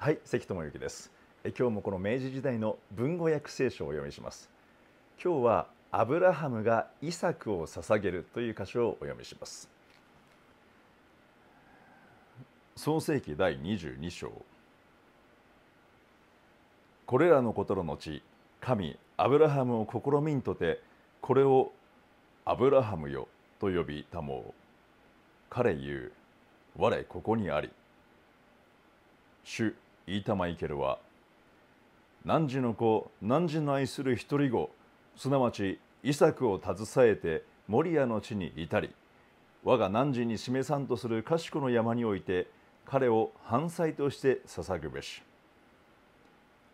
はい関智之ですえ今日もこの明治時代の文語訳聖書をお読みします今日はアブラハムがイサクを捧げるという箇所をお読みします創世紀第22章これらのことの後神アブラハムを試みんとてこれをアブラハムよと呼びたもう彼言う我ここにあり主ータ・マイケルは何時の子何時の愛する一人子すなわちイサクを携えてモリアの地に至り我が何時に示さんとする賢の山において彼を犯罪として捧ぐべし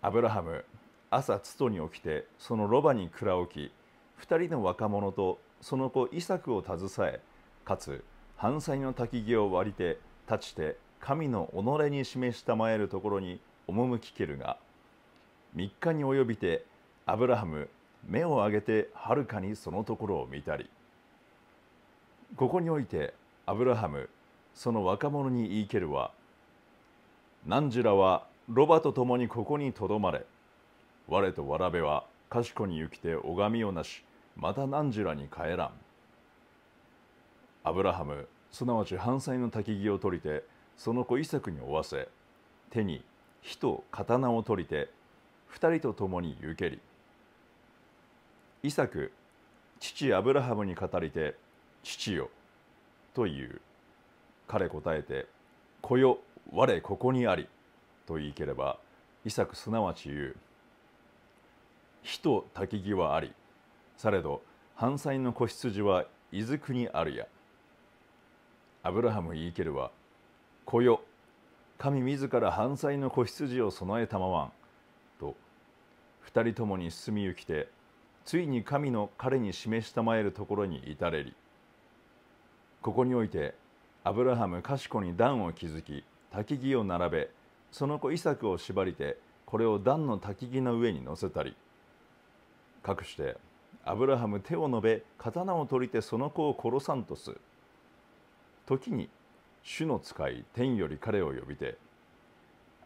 アブラハム朝ツトに起きてそのロバに蔵置き2人の若者とその子イサクを携えかつ犯罪の焚き木を割りて立ちて神の己に示したまえるところに赴きけるが3日に及びてアブラハム目を上げてはるかにそのところを見たりここにおいてアブラハムその若者に言いけるは何時らはロバと共にここにとどまれ我とわらべは賢に行きて拝みをなしまた何時らに帰らんアブラハムすなわち犯罪の焚き木を取りてその子イサクに負わせ手に火と刀を取りて2人と共に行けりイサク父アブラハムに語りて父よと言う彼答えて子よ我ここにありと言いければイサクすなわち言う火と焚き木はありされど犯罪の子羊はいずくにあるやアブラハム言いけるは「来よ神自ら犯罪の子羊を備えたまわん」と二人ともに進みゆきてついに神の彼に示したまえるところに至れりここにおいてアブラハム賢に段を築き焚き木を並べその子イサクを縛りてこれを段の焚き木の上に乗せたりかくしてアブラハム手を伸べ刀を取りてその子を殺さんとす時に主の使い天より彼を呼びて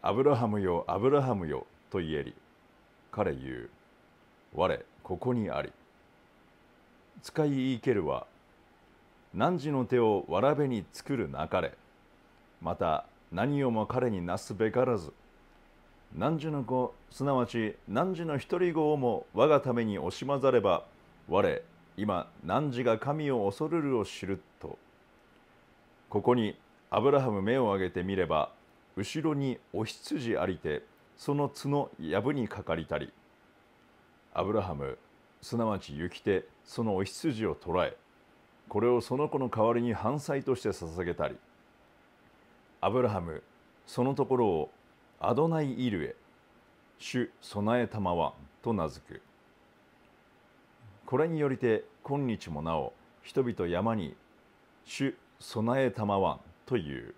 アブラハムよアブラハムよと言えり彼言う我ここにあり使い言いけるは汝の手をわらべに作るなかれまた何をも彼になすべからず何時の子すなわち何時の独り子をも我がために惜しまざれば我今何時が神を恐るるを知るとここにアブラハム目を上げてみれば後ろにお羊ありてその角やぶにかかりたりアブラハムすなわち行き手そのお羊を捕らえこれをその子の代わりに犯罪として捧げたりアブラハムそのところをアドナイ・イルへ主備えたまわと名付くこれによりて今日もなお人々山に主備えたまわという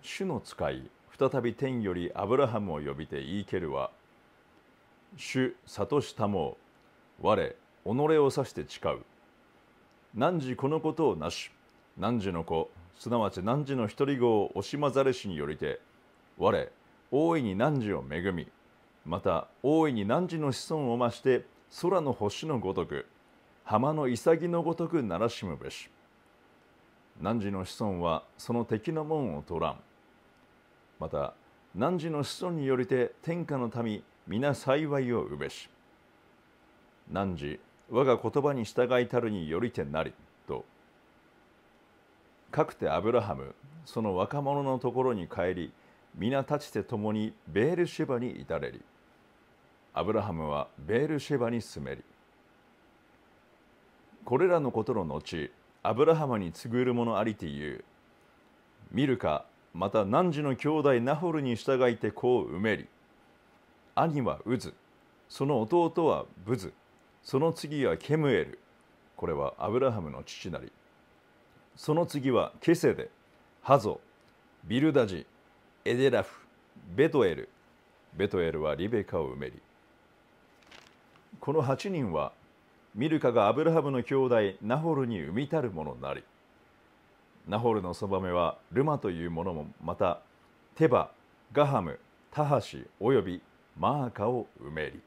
主の使い再び天よりアブラハムを呼びて言いけるは主悟したも我己を指して誓う汝このことをなし汝の子すなわち汝の独り子を惜しまざれしによりて我大いに汝を恵みまた大いに汝の子孫を増して空の星のごとく浜の潔のごとくならしむべし汝の子孫はその敵の門を取らんまた汝の子孫によりて天下の民皆幸いをうべし汝我が言葉に従いたるによりてなりとかくてアブラハムその若者のところに帰り皆立ちて共にベールシェバに至れりアブラハムはベールシェバに住めりこれらのことの後アブラハムに告ぐるのありていう見るかまた汝の兄弟ナホルに従いて子を埋めり兄はウズその弟はブズその次はケムエルこれはアブラハムの父なりその次はケセデハゾビルダジエデラフベトエルベトエルはリベカを埋めりこの8人はミルカがアブラハムの兄弟ナホルに産みたるものなりナホルのそばめはルマというものもまたテバガハムタハシおよびマーカを埋めり